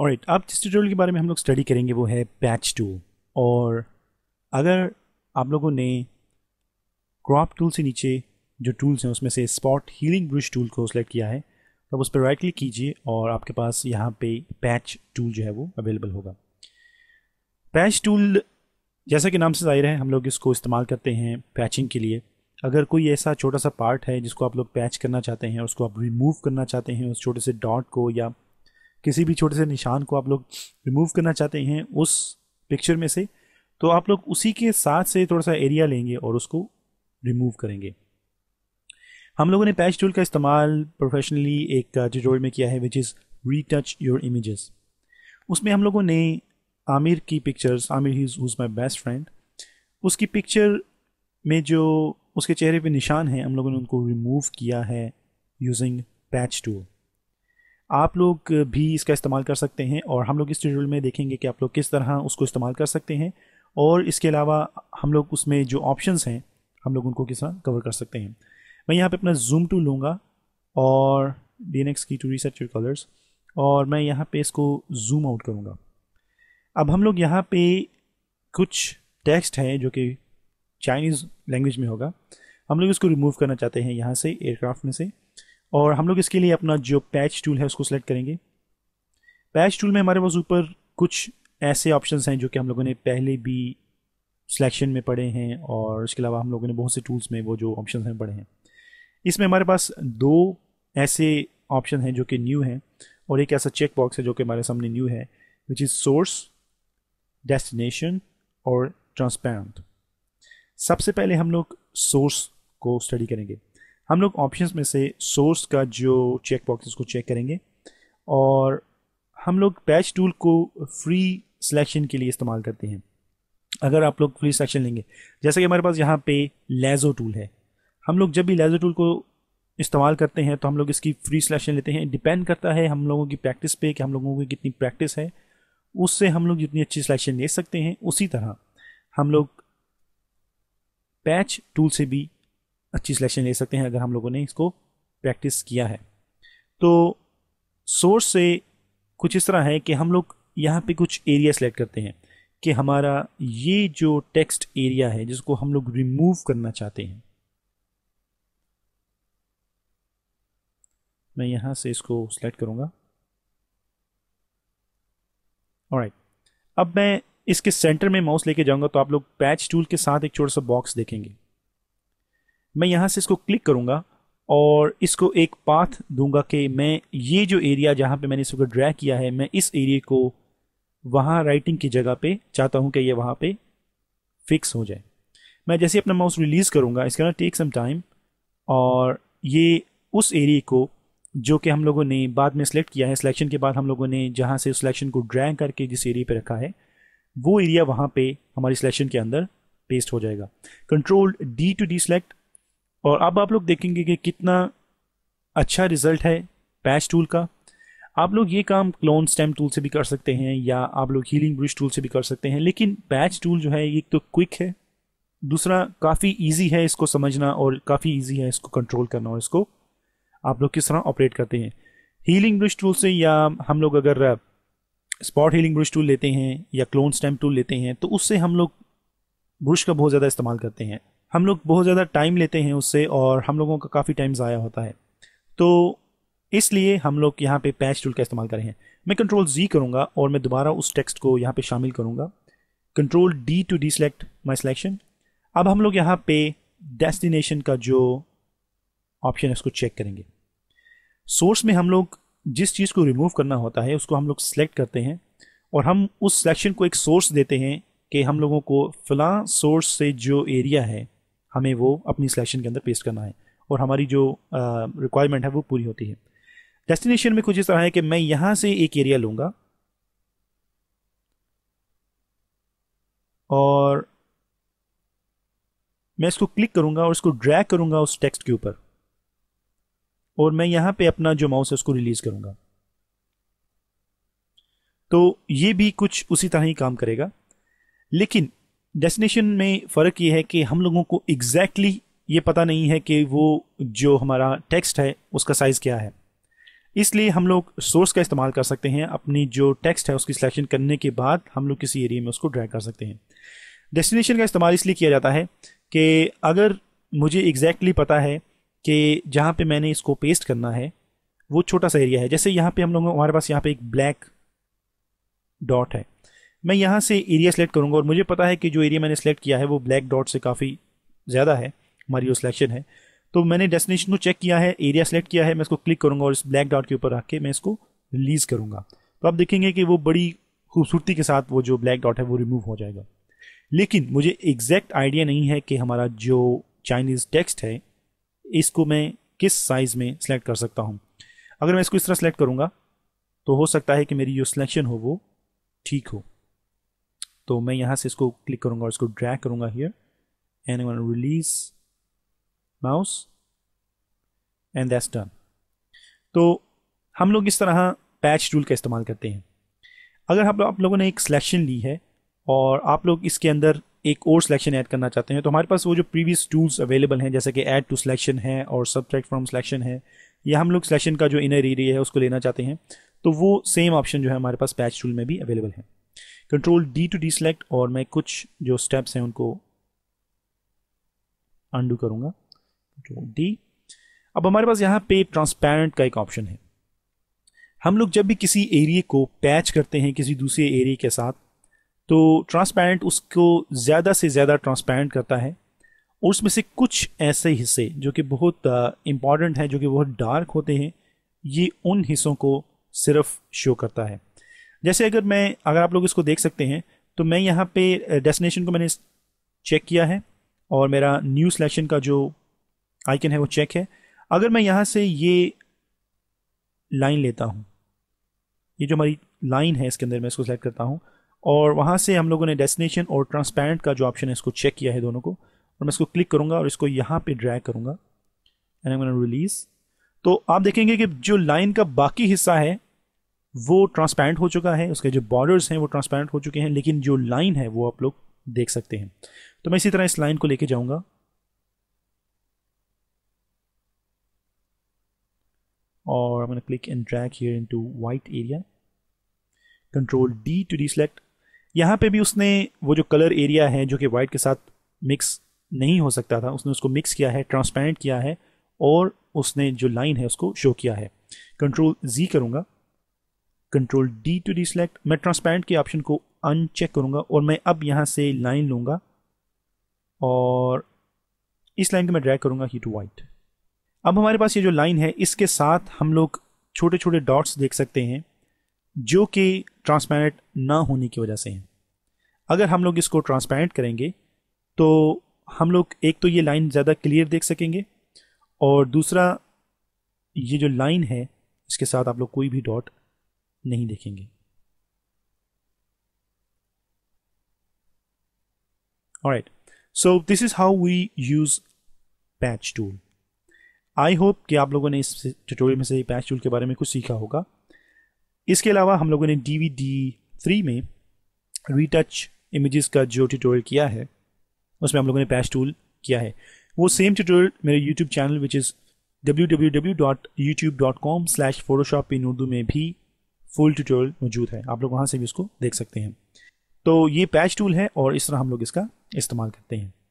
और राइट अब जिस ट्यूटोरियल के बारे में हम लोग स्टडी करेंगे वो है पैच टूल और अगर आप लोगों ने क्रॉप टूल से नीचे जो टूल्स हैं उसमें से स्पॉट हीलिंग ब्रश टूल को सेलेक्ट किया है तो आप उस पर राइट क्लिक कीजिए और आपके पास यहाँ पे पैच टूल जो है वो अवेलेबल होगा पैच टूल जैसा कि नाम से जाहिर है हम लोग इसको इस्तेमाल करते हैं पैचिंग के लिए अगर कोई ऐसा छोटा सा पार्ट है जिसको आप लोग पैच करना चाहते हैं उसको आप रिमूव करना चाहते हैं उस छोटे से डॉट को या किसी भी छोटे से निशान को आप लोग रिमूव करना चाहते हैं उस पिक्चर में से तो आप लोग उसी के साथ से थोड़ा सा एरिया लेंगे और उसको रिमूव करेंगे हम लोगों ने पैच टूल का इस्तेमाल प्रोफेशनली एक ट्यूटोरियल में किया है which is retouch your images उसमें हम लोगों ने आमिर की पिक्चर्स आमिर ही इज़ माई बेस्ट फ्रेंड उसकी पिक्चर में जो उसके चेहरे पे निशान हैं हम लोगों ने उनको रिमूव किया है यूजिंग पैच टूल आप लोग भी इसका इस्तेमाल कर सकते हैं और हम लोग इस ट्यूटोरियल में देखेंगे कि आप लोग किस तरह उसको इस्तेमाल कर सकते हैं और इसके अलावा हम लोग उसमें जो ऑप्शंस हैं हम लोग उनको किस तरह कवर कर सकते हैं मैं यहाँ पे अपना जूम टू लूँगा और डी की टू रिसर्च योर कलर्स और मैं यहाँ पर इसको जूम आउट करूँगा अब हम लोग यहाँ पर कुछ टेक्स्ट हैं जो कि चाइनीज़ लैंग्वेज में होगा हम लोग इसको रिमूव करना चाहते हैं यहाँ से एयरक्राफ्ट में से और हम लोग इसके लिए अपना जो पैच टूल है उसको सेलेक्ट करेंगे पैच टूल में हमारे पास ऊपर कुछ ऐसे ऑप्शंस हैं जो कि हम लोगों ने पहले भी सिलेक्शन में पढ़े हैं और इसके अलावा हम लोगों ने बहुत से टूल्स में वो जो ऑप्शन हैं पढ़े हैं इसमें हमारे पास दो ऐसे ऑप्शन हैं जो कि न्यू हैं और एक ऐसा चेक बॉक्स है जो कि हमारे सामने न्यू है विच इज़ सोर्स डेस्टिनेशन और ट्रांसपेरेंट सबसे पहले हम लोग सोर्स को स्टडी करेंगे हम लोग ऑप्शंस में से सोर्स का जो चेक बॉक्स को चेक करेंगे और हम लोग पैच टूल को फ्री सिलेक्शन के लिए इस्तेमाल करते हैं अगर आप लोग फ्री सिलेक्शन लेंगे जैसे कि हमारे पास यहाँ पे लेज़ो टूल है हम लोग जब भी लेज़ो टूल को इस्तेमाल करते हैं तो हम लोग इसकी फ्री सिलेक्शन लेते हैं डिपेंड करता है हम लोगों की प्रैक्टिस पे कि हम लोगों की कितनी प्रैक्टिस है उससे हम लोग जितनी अच्छी सिलेक्शन ले सकते हैं उसी तरह हम लोग पैच टूल से भी अच्छी सिलेक्शन ले सकते हैं अगर हम लोगों ने इसको प्रैक्टिस किया है तो सोर्स से कुछ इस तरह है कि हम लोग यहाँ पे कुछ एरिया सेलेक्ट करते हैं कि हमारा ये जो टेक्स्ट एरिया है जिसको हम लोग रिमूव करना चाहते हैं मैं यहाँ से इसको सेलेक्ट करूँगा राइट अब मैं इसके सेंटर में माउस लेके जाऊंगा तो आप लोग पैच टूल के साथ एक छोटा सा बॉक्स देखेंगे मैं यहाँ से इसको क्लिक करूँगा और इसको एक पाथ दूंगा कि मैं ये जो एरिया जहाँ पे मैंने इसको ड्रैग किया है मैं इस एरिए को वहाँ राइटिंग की जगह पे चाहता हूँ कि ये वहाँ पे फिक्स हो जाए मैं जैसे अपना माउस रिलीज़ करूँगा इसके ना टेक सम टाइम और ये उस एरिए को जो कि हम लोगों ने बाद में सिलेक्ट किया है सिलेक्शन के बाद हम लोगों ने जहाँ से सिलेक्शन को ड्रैग करके जिस एरिए पे रखा है वो एरिया वहाँ पर हमारी सिलेक्शन के अंदर पेस्ट हो जाएगा control D to deselect और अब आप लोग देखेंगे कि कितना अच्छा रिजल्ट है पैच टूल का आप लोग ये काम क्लोन स्टेम टूल से भी कर सकते हैं या आप लोग हीलिंग ब्रिज टूल से भी कर सकते हैं लेकिन पैच टूल जो है ये तो क्विक है दूसरा काफ़ी इजी है इसको समझना और काफ़ी इजी है इसको कंट्रोल करना और इसको आप लोग किस तरह ऑपरेट करते हैं हीलिंग ब्रिज टूल से या हम लोग अगर स्पॉट हीलिंग ब्रिज टूल लेते हैं या क्लोन स्टैम्प टूल लेते हैं तो उससे हम लोग ब्रश का बहुत ज़्यादा इस्तेमाल करते हैं हम लोग बहुत ज़्यादा टाइम लेते हैं उससे और हम लोगों का काफ़ी टाइम ज़ाया होता है तो इसलिए हम लोग यहाँ पे पैच टूल का इस्तेमाल करें हैं मैं कंट्रोल जी करूँगा और मैं दोबारा उस टेक्स्ट को यहाँ पे शामिल करूँगा control D to deselect my selection अब हम लोग यहाँ पे डेस्टिनेशन का जो ऑप्शन है उसको चेक करेंगे सोर्स में हम लोग जिस चीज़ को रिमूव करना होता है उसको हम लोग सेलेक्ट करते हैं और हम उस सिलेक्शन को एक सोर्स देते हैं कि हम लोगों को फ़लाँ सोर्स से जो एरिया है हमें वो अपनी सिलेक्शन के अंदर पेस्ट करना है और हमारी जो रिक्वायरमेंट है वो पूरी होती है डेस्टिनेशन में कुछ इस तरह है कि मैं यहाँ से एक एरिया लूँगा और मैं इसको क्लिक करूंगा और इसको ड्रैग करूंगा उस टेक्स्ट के ऊपर और मैं यहां पे अपना जो माउस है उसको रिलीज़ करूंगा तो ये भी कुछ उसी तरह ही काम करेगा लेकिन डेस्टिनेशन में फ़र्क ये है कि हम लोगों को एग्जैक्टली exactly ये पता नहीं है कि वो जो हमारा टेक्स्ट है उसका साइज़ क्या है इसलिए हम लोग सोर्स का इस्तेमाल कर सकते हैं अपनी जो टेक्स्ट है उसकी सिलेक्शन करने के बाद हम लोग किसी एरिया में उसको ड्रैग कर सकते हैं डेस्टिनेशन का इस्तेमाल इसलिए किया जाता है कि अगर मुझे एग्जैक्टली exactly पता है कि जहाँ पे मैंने इसको पेस्ट करना है वो छोटा सा एरिया है जैसे यहाँ पे हम लोगों हमारे पास यहाँ पे एक ब्लैक डॉट है मैं यहाँ से एरिया सेलेक्ट करूँगा और मुझे पता है कि जो एरिया मैंने सेलेक्ट किया है वो ब्लैक डॉट से काफ़ी ज़्यादा है हमारी वो सिलेक्शन है तो मैंने डेस्टिनेशन को चेक किया है एरिया सेलेक्ट किया है मैं इसको क्लिक करूँगा और इस ब्लैक डॉट के ऊपर रख के मैं इसको रिलीज़ करूँगा तो आप देखेंगे कि वो बड़ी खूबसूरती के साथ वो जो ब्लैक डॉट है वो रिमूव हो जाएगा लेकिन मुझे एग्जैक्ट आइडिया नहीं है कि हमारा जो चाइनीज़ टेक्स्ट है इसको मैं किस साइज़ में सेलेक्ट कर सकता हूँ अगर मैं इसको इस तरह सेलेक्ट करूँगा तो हो सकता है कि मेरी जो सिलेक्शन हो वो ठीक हो तो मैं यहाँ से इसको क्लिक करूँगा और इसको ड्रैग करूँगा here and I release mouse and that's done तो हम लोग इस तरह पैच टूल का इस्तेमाल करते हैं अगर हम आप लोगों ने एक सिलेक्शन ली है और आप लोग इसके अंदर एक और सिलेक्शन ऐड करना चाहते हैं तो हमारे पास वो जो प्रीवियस टूल्स अवेलेबल हैं जैसे कि ऐड टू सिलेक्शन है और सब्ट्रैक्ट फ्रॉम सिलेक्शन है या हम लोग सिलेक्शन का जो इनर एरिया है उसको लेना चाहते हैं तो वो सेम ऑप्शन जो है हमारे पास पैच टूल में भी अवेलेबल है control D to deselect और मैं कुछ जो स्टेप्स हैं उनको अंडू करूँगा कंट्रोल डी अब हमारे पास यहाँ पे ट्रांसपेरेंट का एक ऑप्शन है हम लोग जब भी किसी एरिए को पैच करते हैं किसी दूसरे एरिए के साथ तो ट्रांसपेरेंट उसको ज़्यादा से ज़्यादा ट्रांसपेरेंट करता है और उसमें से कुछ ऐसे हिस्से जो कि बहुत इम्पॉर्टेंट हैं जो कि बहुत डार्क होते हैं ये उन हिस्सों को सिर्फ शो करता है जैसे अगर मैं अगर आप लोग इसको देख सकते हैं तो मैं यहाँ पे डेस्टिनेशन को मैंने चेक किया है और मेरा न्यू सिलेक्शन का जो आइकन है वो चेक है अगर मैं यहाँ से ये लाइन लेता हूँ ये जो हमारी लाइन है इसके अंदर मैं इसको सेलेक्ट करता हूँ और वहाँ से हम लोगों ने डेस्टिनेशन और ट्रांसपेरेंट का जो ऑप्शन है इसको चेक किया है दोनों को और मैं इसको क्लिक करूँगा और इसको यहाँ पर ड्रैग करूँगा एंड रिलीज़ तो आप देखेंगे कि जो लाइन का बाकी हिस्सा है वो ट्रांसपेरेंट हो चुका है उसके जो बॉर्डर्स हैं वो ट्रांसपेरेंट हो चुके हैं लेकिन जो लाइन है वो आप लोग देख सकते हैं तो मैं इसी तरह इस लाइन को लेके जाऊंगा और मैंने click and click here into white area control D to deselect यहाँ पे भी उसने वो जो कलर एरिया है जो कि वाइट के साथ मिक्स नहीं हो सकता था उसने उसको मिक्स किया है ट्रांसपेरेंट किया है और उसने जो लाइन है उसको शो किया है कंट्रोल जी करूँगा कंट्रोल डी टू डिसलेक्ट मैं ट्रांसपेरेंट के ऑप्शन को अनचेक करूँगा और मैं अब यहाँ से लाइन लूँगा और इस लाइन को मैं ड्रैग करूँगा ही टू वाइट अब हमारे पास ये जो लाइन है इसके साथ हम लोग छोटे छोटे डॉट्स देख सकते हैं जो कि ट्रांसपेरेंट ना होने की वजह से हैं अगर हम लोग इसको ट्रांसपेरेंट करेंगे तो हम लोग एक तो ये लाइन ज़्यादा क्लियर देख सकेंगे और दूसरा ये जो लाइन है इसके साथ आप लोग कोई भी डॉट नहीं देखेंगे Alright, so this is how we use patch tool. I hope कि आप लोगों ने इस ट्यूटोरियल में से पैच टूल के बारे में कुछ सीखा होगा इसके अलावा हम लोगों ने डी वी डी थ्री में रीटच इमेजेस का जो ट्यूटोरियल किया है उसमें हम लोगों ने पैच टूल किया है वो सेम ट्यूटोरियल मेरे YouTube channel which is W W W dot YouTube dot com slash Photoshop in Urdu में भी फुल ट्यूटोरियल मौजूद है आप लोग वहाँ से भी उसको देख सकते हैं तो ये पैच टूल है और इस तरह हम लोग इसका इस्तेमाल करते हैं